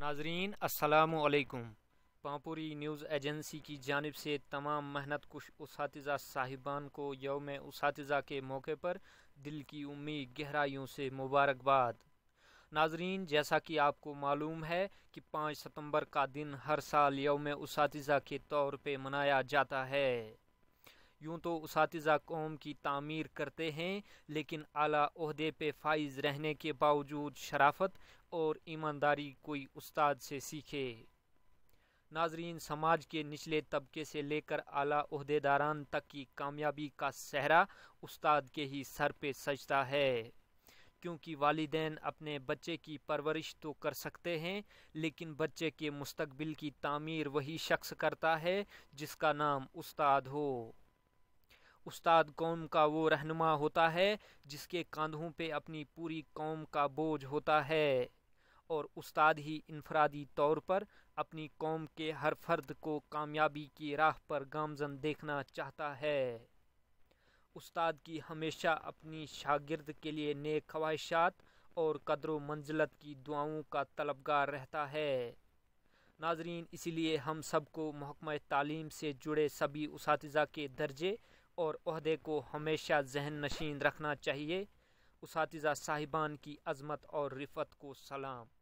नाजरीन असलकुम पापुरी news agency की जानब से तमाम मेहनत कुश उस साहिबान को योम उस के मौके पर दिल की उम्मीद गहराइयों से मुबारकबाद नाजरीन जैसा कि आपको मालूम है कि पाँच सितंबर का दिन हर साल योम उस के तौर पे मनाया जाता है यूं तो उस कौम की तमीर करते हैं लेकिन अला अहदे पे फाइज रहने के बावजूद शराफत और ईमानदारी कोई उस्ताद से सीखे नाजरीन समाज के निचले तबके से लेकर अलादेदारान अहदेदारान तक की कामयाबी का सहरा उस्ताद के ही सर पे सजता है क्योंकि वालदे अपने बच्चे की परवरिश तो कर सकते हैं लेकिन बच्चे के मुस्तबिल की तामीर वही शख्स करता है जिसका नाम उस्ताद हो उस्ताद कौम का वो रहनुमा होता है जिसके कंधों पे अपनी पूरी कौम का बोझ होता है और उस्ताद ही इनफरादी तौर पर अपनी कौम के हर फर्द को कामयाबी की राह पर गामजन देखना चाहता है उस्ताद की हमेशा अपनी शागिर्द के लिए नेक ख्वाहिशात और कदर मंजिलत की दुआओं का तलबगार रहता है नाजरीन इसीलिए हम सबको महकमा तालीम से जुड़े सभी उस के दर्जे और अहदे को हमेशा जहन नशीन रखना चाहिए उस साहिबान की अजमत और रिफत को सलाम